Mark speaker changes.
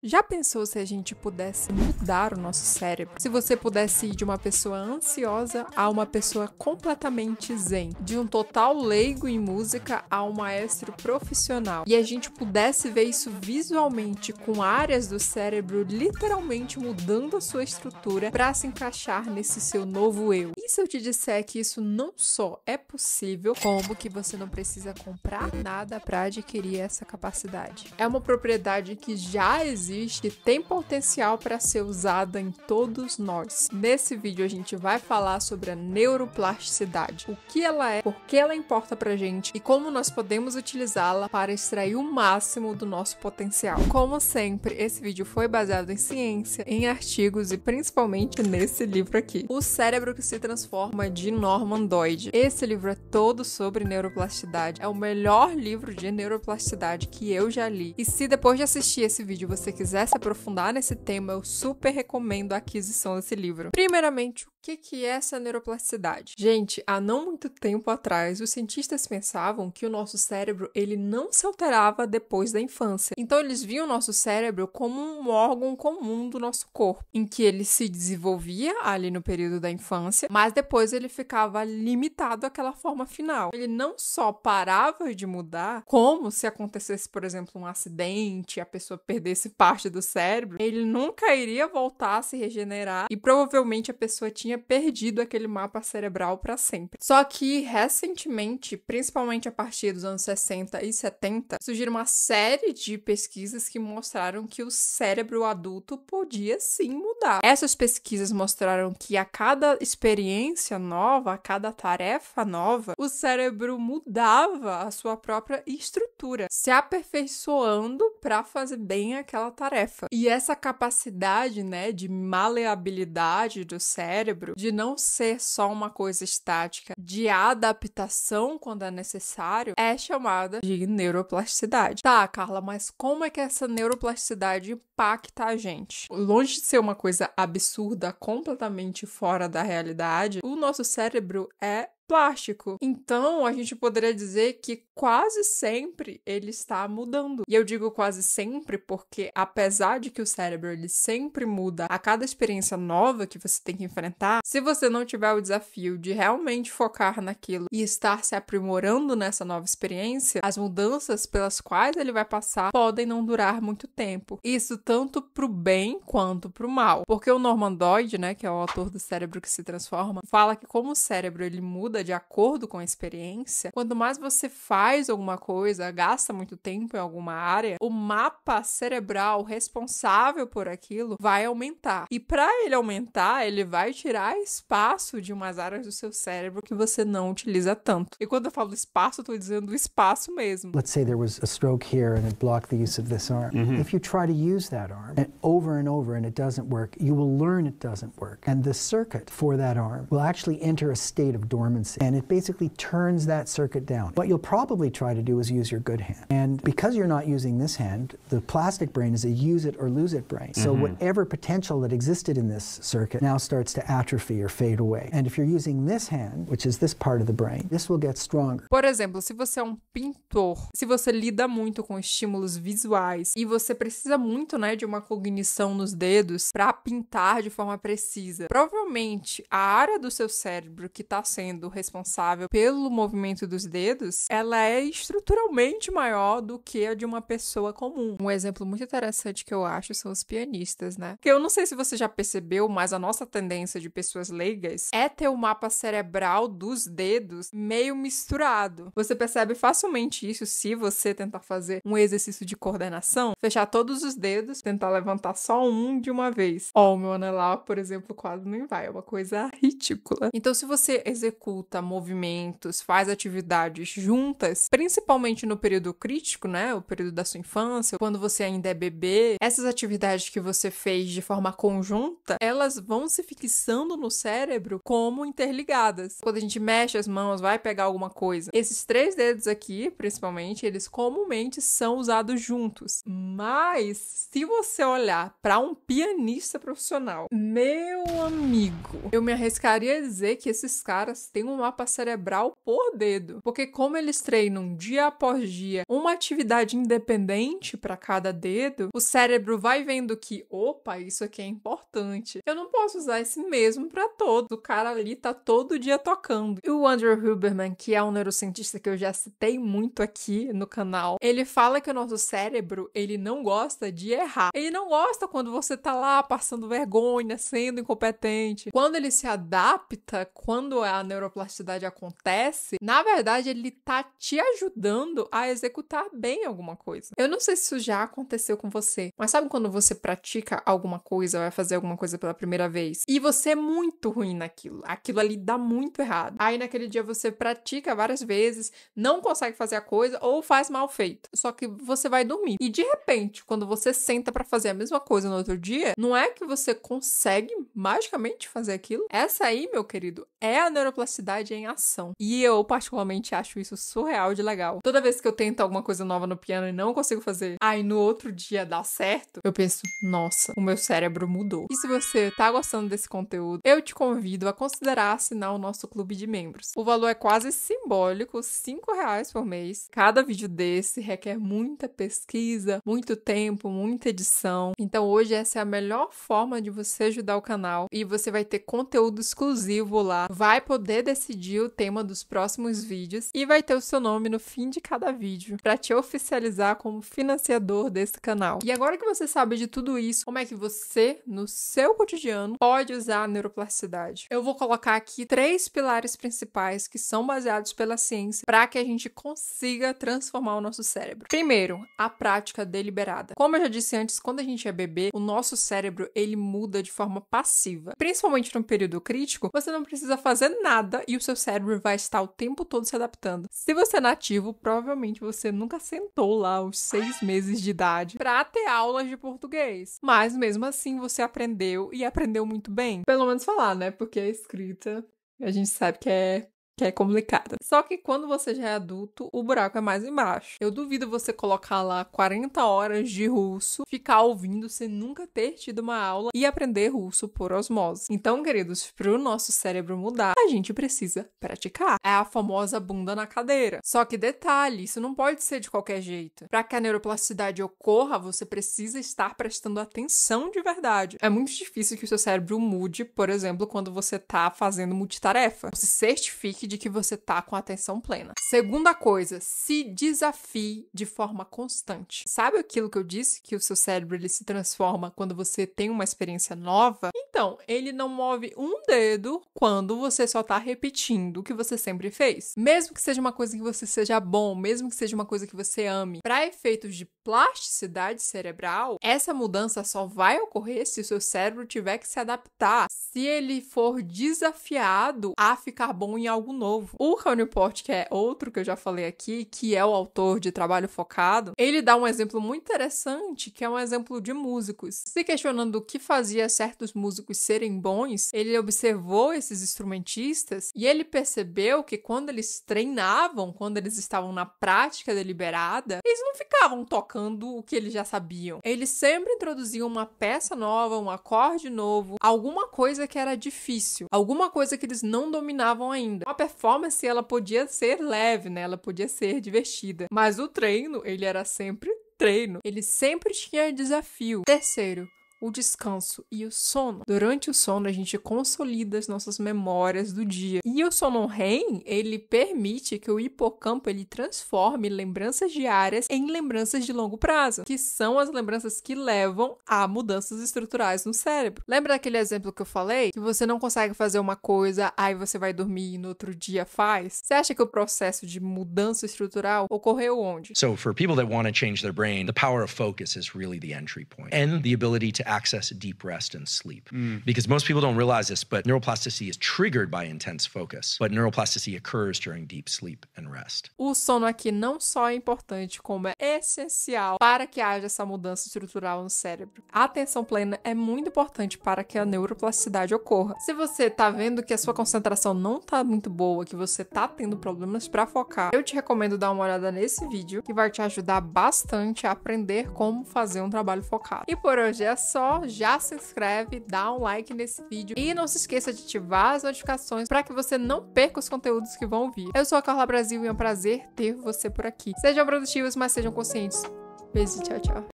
Speaker 1: Já pensou se a gente pudesse mudar o nosso cérebro? Se você pudesse ir de uma pessoa ansiosa a uma pessoa completamente zen, de um total leigo em música a um maestro profissional, e a gente pudesse ver isso visualmente com áreas do cérebro literalmente mudando a sua estrutura para se encaixar nesse seu novo eu. E se eu te disser que isso não só é possível, como que você não precisa comprar nada para adquirir essa capacidade? É uma propriedade que já existe existe tem potencial para ser usada em todos nós. Nesse vídeo a gente vai falar sobre a neuroplasticidade, o que ela é, por que ela importa para gente e como nós podemos utilizá-la para extrair o máximo do nosso potencial. Como sempre, esse vídeo foi baseado em ciência, em artigos e principalmente nesse livro aqui, O Cérebro que se Transforma de Norman Doidge. Esse livro é todo sobre neuroplasticidade, é o melhor livro de neuroplasticidade que eu já li. E se depois de assistir esse vídeo você quiser se aprofundar nesse tema, eu super recomendo a aquisição desse livro. Primeiramente, o que, que é essa neuroplasticidade? Gente, há não muito tempo atrás, os cientistas pensavam que o nosso cérebro ele não se alterava depois da infância. Então, eles viam o nosso cérebro como um órgão comum do nosso corpo, em que ele se desenvolvia ali no período da infância, mas depois ele ficava limitado àquela forma final. Ele não só parava de mudar, como se acontecesse, por exemplo, um acidente, a pessoa perdesse parte do cérebro, ele nunca iria voltar a se regenerar e provavelmente a pessoa tinha tinha perdido aquele mapa cerebral para sempre. Só que recentemente, principalmente a partir dos anos 60 e 70, surgiram uma série de pesquisas que mostraram que o cérebro adulto podia sim mudar. Essas pesquisas mostraram que a cada experiência nova, a cada tarefa nova, o cérebro mudava a sua própria estrutura, se aperfeiçoando para fazer bem aquela tarefa. E essa capacidade, né, de maleabilidade do cérebro cérebro de não ser só uma coisa estática, de adaptação quando é necessário, é chamada de neuroplasticidade. Tá, Carla, mas como é que essa neuroplasticidade impacta a gente? Longe de ser uma coisa absurda, completamente fora da realidade, o nosso cérebro é plástico. Então, a gente poderia dizer que quase sempre ele está mudando. E eu digo quase sempre porque apesar de que o cérebro ele sempre muda a cada experiência nova que você tem que enfrentar, se você não tiver o desafio de realmente focar naquilo e estar se aprimorando nessa nova experiência, as mudanças pelas quais ele vai passar podem não durar muito tempo. Isso tanto para o bem quanto para o mal. Porque o Norman Doidge, né, que é o autor do Cérebro que se Transforma, fala que como o cérebro ele muda muda de acordo com a experiência, quanto mais você faz alguma coisa, gasta muito tempo em alguma área, o mapa cerebral responsável por aquilo vai aumentar. E para ele aumentar, ele vai tirar espaço de umas áreas do seu cérebro que você não utiliza tanto. E quando eu falo espaço, eu tô dizendo espaço mesmo. Let's say there was a stroke here and it blocked the use of this arm. Mm -hmm. If you try to use that arm and over and over and it doesn't work, you will learn it doesn't work. And the circuit for that arm will actually enter a state of dormancy. E, and it basically turns that circuit down. What you'll probably try to do is use your good hand. And because you're not using this hand, the plastic brain is a use it or lose it brain. So mm -hmm. whatever potential that existed in this circuit now starts to atrophy or fade away. And if you're using this hand, which is this part of the brain, this will get stronger. Por exemplo, se você é um pintor, se você lida muito com estímulos visuais e você precisa muito, né, de uma cognição nos dedos para pintar de forma precisa, provavelmente a área do seu cérebro que está sendo responsável pelo movimento dos dedos, ela é estruturalmente maior do que a de uma pessoa comum. Um exemplo muito interessante que eu acho são os pianistas, né? Que eu não sei se você já percebeu, mas a nossa tendência de pessoas leigas é ter o um mapa cerebral dos dedos meio misturado. Você percebe facilmente isso se você tentar fazer um exercício de coordenação, fechar todos os dedos, tentar levantar só um de uma vez. Ó, oh, o meu anelar, por exemplo, quase não vai, é uma coisa ridícula. Então, se você executa consulta, movimentos, faz atividades juntas, principalmente no período crítico, né? O período da sua infância, quando você ainda é bebê, essas atividades que você fez de forma conjunta, elas vão se fixando no cérebro como interligadas. Quando a gente mexe as mãos, vai pegar alguma coisa. Esses três dedos aqui, principalmente, eles comumente são usados juntos. Mas se você olhar para um pianista profissional, meu amigo, eu me arriscaria a dizer que esses caras têm um mapa cerebral por dedo, porque como eles treinam dia após dia uma atividade independente para cada dedo, o cérebro vai vendo que, opa, isso aqui é importante. Eu não posso usar esse mesmo para todo. O cara ali tá todo dia tocando. E o Andrew Huberman, que é um neurocientista que eu já citei muito aqui no canal, ele fala que o nosso cérebro, ele não gosta de errar. Ele não gosta quando você tá lá passando vergonha, sendo incompetente. Quando ele se adapta, quando a neuroplastia neuroplasticidade acontece, na verdade ele tá te ajudando a executar bem alguma coisa. Eu não sei se isso já aconteceu com você, mas sabe quando você pratica alguma coisa, vai fazer alguma coisa pela primeira vez e você é muito ruim naquilo, aquilo ali dá muito errado. Aí naquele dia você pratica várias vezes, não consegue fazer a coisa ou faz mal feito. Só que você vai dormir. E de repente, quando você senta para fazer a mesma coisa no outro dia, não é que você consegue magicamente fazer aquilo? Essa aí, meu querido, é a neuroplasticidade em ação. E eu, particularmente, acho isso surreal de legal. Toda vez que eu tento alguma coisa nova no piano e não consigo fazer, aí no outro dia dá certo, eu penso, nossa, o meu cérebro mudou. E se você tá gostando desse conteúdo, eu te convido a considerar assinar o nosso clube de membros. O valor é quase simbólico, 5 reais por mês. Cada vídeo desse requer muita pesquisa, muito tempo, muita edição. Então hoje essa é a melhor forma de você ajudar o canal e você vai ter conteúdo exclusivo lá vai poder decidir o tema dos próximos vídeos e vai ter o seu nome no fim de cada vídeo para te oficializar como financiador desse canal. E agora que você sabe de tudo isso, como é que você, no seu cotidiano, pode usar a neuroplasticidade? Eu vou colocar aqui três pilares principais que são baseados pela ciência para que a gente consiga transformar o nosso cérebro. Primeiro, a prática deliberada. Como eu já disse antes, quando a gente é bebê, o nosso cérebro ele muda de forma passiva. Principalmente no período crítico, você não precisa fazer nada e o seu cérebro vai estar o tempo todo se adaptando. Se você é nativo, provavelmente você nunca sentou lá aos seis meses de idade para ter aulas de português. Mas mesmo assim você aprendeu e aprendeu muito bem. Pelo menos falar, né? Porque a escrita a gente sabe que é que é complicada. Só que quando você já é adulto, o buraco é mais embaixo. Eu duvido você colocar lá 40 horas de russo, ficar ouvindo sem nunca ter tido uma aula e aprender russo por osmose. Então, queridos, para o nosso cérebro mudar, a gente precisa praticar. É a famosa bunda na cadeira. Só que detalhe, isso não pode ser de qualquer jeito. Para que a neuroplasticidade ocorra, você precisa estar prestando atenção de verdade. É muito difícil que o seu cérebro mude, por exemplo, quando você está fazendo multitarefa. Se certifique de que você tá com atenção plena. Segunda coisa, se desafie de forma constante. Sabe aquilo que eu disse que o seu cérebro ele se transforma quando você tem uma experiência nova? Então, ele não move um dedo quando você só tá repetindo o que você sempre fez. Mesmo que seja uma coisa que você seja bom, mesmo que seja uma coisa que você ame, para efeitos de plasticidade cerebral, essa mudança só vai ocorrer se o seu cérebro tiver que se adaptar, se ele for desafiado a ficar bom em algo novo. O Honeyport, que é outro que eu já falei aqui, que é o autor de Trabalho Focado, ele dá um exemplo muito interessante, que é um exemplo de músicos. Se questionando o que fazia certos músicos músicos serem bons, ele observou esses instrumentistas e ele percebeu que quando eles treinavam, quando eles estavam na prática deliberada, eles não ficavam tocando o que eles já sabiam. Eles sempre introduziam uma peça nova, um acorde novo, alguma coisa que era difícil, alguma coisa que eles não dominavam ainda. A performance ela podia ser leve, né? Ela podia ser divertida, mas o treino ele era sempre treino. Ele sempre tinha desafio. Terceiro, o descanso e o sono. Durante o sono, a gente consolida as nossas memórias do dia. E o sono REM, ele permite que o hipocampo ele transforme lembranças diárias em lembranças de longo prazo, que são as lembranças que levam a mudanças estruturais no cérebro. Lembra daquele exemplo que eu falei? Que você não consegue fazer uma coisa, aí você vai dormir e no outro dia faz? Você acha que o processo de mudança estrutural ocorreu onde? So for people that want to change their brain, the power of focus is really the entry point and the ability to access deep rest and sleep. Mm. Because most people don't realize this, but neuroplasticity is triggered by intense focus, but neuroplasticity occurs during deep sleep and rest. O sono aqui não só é importante, como é essencial para que haja essa mudança estrutural no cérebro. A atenção plena é muito importante para que a neuroplasticidade ocorra. Se você tá vendo que a sua concentração não tá muito boa, que você tá tendo problemas para focar, eu te recomendo dar uma olhada nesse vídeo que vai te ajudar bastante a aprender como fazer um trabalho focado. E por hoje é só só, já se inscreve, dá um like nesse vídeo e não se esqueça de ativar as notificações para que você não perca os conteúdos que vão vir. Eu sou a Carla Brasil e é um prazer ter você por aqui. Sejam produtivos, mas sejam conscientes. Beijo, tchau, tchau.